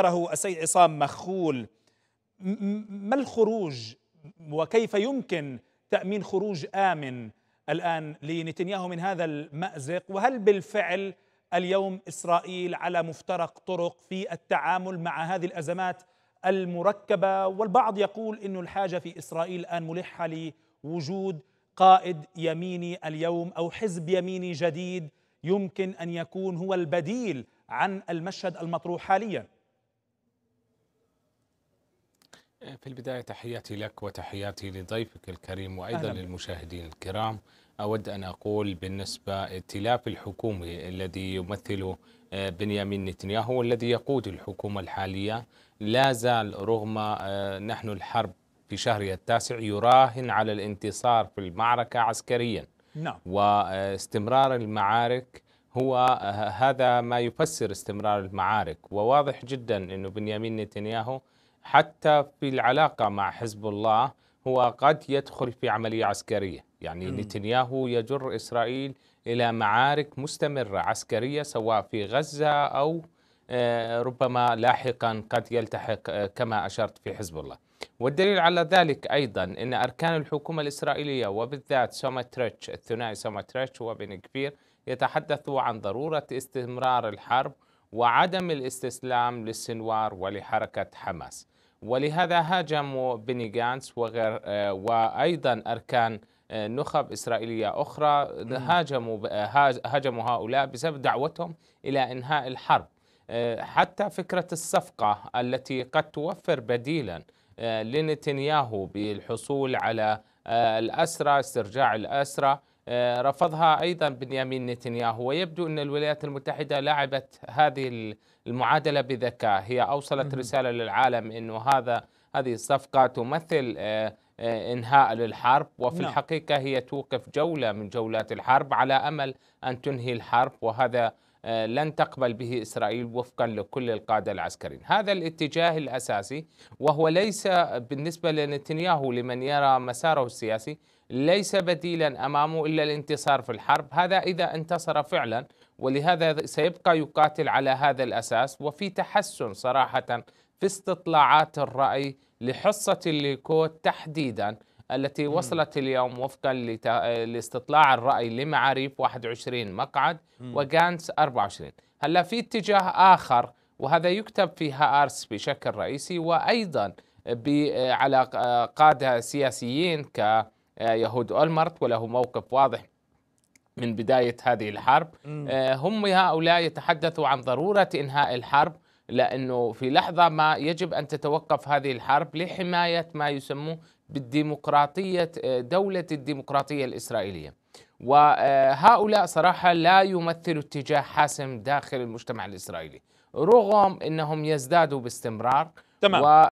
ذكره السيد عصام مخول ما الخروج وكيف يمكن تامين خروج امن الان لنتنياهو من هذا المازق وهل بالفعل اليوم اسرائيل على مفترق طرق في التعامل مع هذه الازمات المركبه والبعض يقول انه الحاجه في اسرائيل الان ملحه لوجود قائد يميني اليوم او حزب يميني جديد يمكن ان يكون هو البديل عن المشهد المطروح حاليا في البداية تحياتي لك وتحياتي لضيفك الكريم وأيضا أهلا. للمشاهدين الكرام أود أن أقول بالنسبة ائتلاف الحكومي الذي يمثل آه، بنيامين نتنياهو والذي يقود الحكومة الحالية لا زال رغم آه، نحن الحرب في شهرها التاسع يراهن على الانتصار في المعركة عسكريا نعم. واستمرار المعارك هو آه، هذا ما يفسر استمرار المعارك وواضح جدا أنه بنيامين نتنياهو حتى في العلاقة مع حزب الله هو قد يدخل في عملية عسكرية يعني م. نتنياهو يجر إسرائيل إلى معارك مستمرة عسكرية سواء في غزة أو آه، ربما لاحقا قد يلتحق آه، كما أشرت في حزب الله والدليل على ذلك أيضا أن أركان الحكومة الإسرائيلية وبالذات سوماتريتش الثنائي سوماتريتش وبن كبير يتحدثوا عن ضرورة استمرار الحرب وعدم الاستسلام للسنوار ولحركة حماس ولهذا هاجموا بني جانس وغير آه، وايضا اركان آه، نخب إسرائيلية أخرى هاجموا آه، هاجموا هؤلاء بسبب دعوتهم إلى إنهاء الحرب حتى فكرة الصفقة التي قد توفر بديلا لنتنياهو بالحصول على الأسرى استرجاع الأسرى آه، رفضها ايضا بنيامين نتنياهو ويبدو ان الولايات المتحده لعبت هذه المعادله بذكاء هي اوصلت رساله للعالم انه هذا هذه الصفقه تمثل آه، آه، انهاء للحرب وفي لا. نعم. الحقيقه هي توقف جوله من جولات الحرب على امل ان تنهي الحرب وهذا لن تقبل به اسرائيل وفقا لكل القاده العسكريين، هذا الاتجاه الاساسي وهو ليس بالنسبه لنتنياهو لمن يرى مساره السياسي ليس بديلا امامه الا الانتصار في الحرب هذا اذا انتصر فعلا ولهذا سيبقى يقاتل على هذا الاساس وفي تحسن صراحه في استطلاعات الراي لحصه الليكود تحديدا التي وصلت اليوم وفقا لاستطلاع الراي لمعاريف 21 مقعد وغانس 24 هلا في اتجاه اخر وهذا يكتب فيها هارس بشكل رئيسي وايضا على قاده سياسيين ك آه، يهود أولمرت وله موقف واضح من بداية هذه الحرب آه، هم هؤلاء يتحدثوا عن ضرورة إنهاء الحرب لأنه في لحظة ما يجب أن تتوقف هذه الحرب لحماية ما يسموه بالديمقراطية آه، دولة الديمقراطية الإسرائيلية وهؤلاء صراحة لا يمثلوا اتجاه حاسم داخل المجتمع الإسرائيلي رغم أنهم يزدادوا باستمرار تمام. و